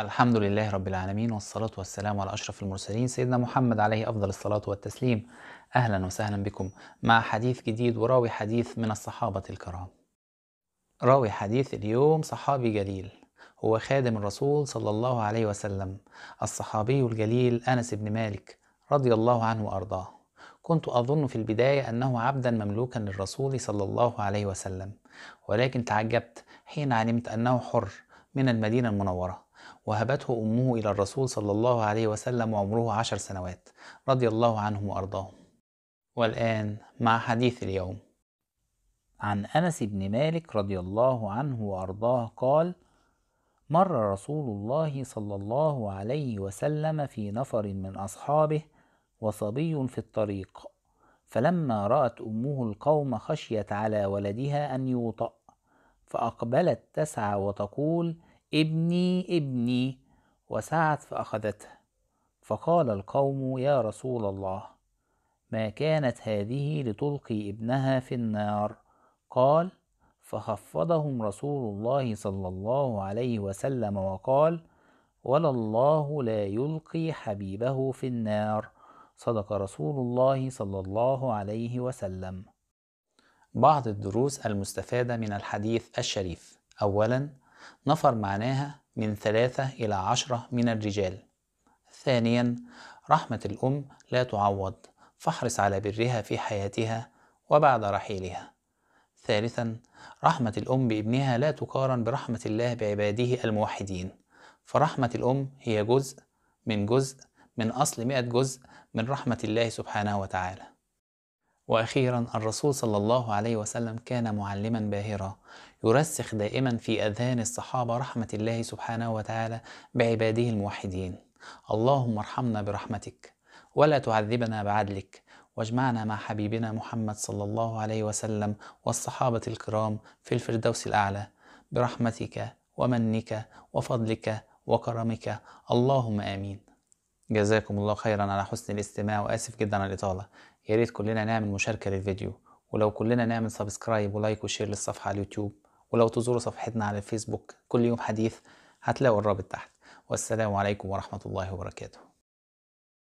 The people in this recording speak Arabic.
الحمد لله رب العالمين والصلاة والسلام على أشرف المرسلين سيدنا محمد عليه أفضل الصلاة والتسليم أهلا وسهلا بكم مع حديث جديد وراوي حديث من الصحابة الكرام راوي حديث اليوم صحابي جليل هو خادم الرسول صلى الله عليه وسلم الصحابي الجليل أنس بن مالك رضي الله عنه وأرضاه كنت أظن في البداية أنه عبدا مملوكا للرسول صلى الله عليه وسلم ولكن تعجبت حين علمت أنه حر من المدينة المنورة وهبته أمه إلى الرسول صلى الله عليه وسلم وعمره عشر سنوات رضي الله عنهم وأرضاهم والآن مع حديث اليوم عن أنس بن مالك رضي الله عنه وأرضاه قال مر رسول الله صلى الله عليه وسلم في نفر من أصحابه وصبي في الطريق فلما رأت أمه القوم خشيت على ولدها أن يوطأ فأقبلت تسعى وتقول ابني ابني وسعت فأخذته فقال القوم يا رسول الله ما كانت هذه لتلقي ابنها في النار قال فخفضهم رسول الله صلى الله عليه وسلم وقال ولا الله لا يلقي حبيبه في النار صدق رسول الله صلى الله عليه وسلم بعض الدروس المستفادة من الحديث الشريف أولاً نفر معناها من ثلاثة إلى عشرة من الرجال ثانيا رحمة الأم لا تعوض فاحرص على برها في حياتها وبعد رحيلها ثالثا رحمة الأم بابنها لا تقارن برحمة الله بعباده الموحدين فرحمة الأم هي جزء من جزء من أصل مئة جزء من رحمة الله سبحانه وتعالى واخيرا الرسول صلى الله عليه وسلم كان معلما باهرا يرسخ دائما في اذهان الصحابه رحمه الله سبحانه وتعالى بعباده الموحدين اللهم ارحمنا برحمتك ولا تعذبنا بعدلك واجمعنا مع حبيبنا محمد صلى الله عليه وسلم والصحابه الكرام في الفردوس الاعلى برحمتك ومنك وفضلك وكرمك اللهم امين جزاكم الله خيرا على حسن الاستماع واسف جدا على الاطاله ياريت كلنا نعمل مشاركه للفيديو ولو كلنا نعمل سبسكرايب ولايك وشير للصفحه على اليوتيوب ولو تزوروا صفحتنا على الفيسبوك كل يوم حديث هتلاقوا الرابط تحت والسلام عليكم ورحمه الله وبركاته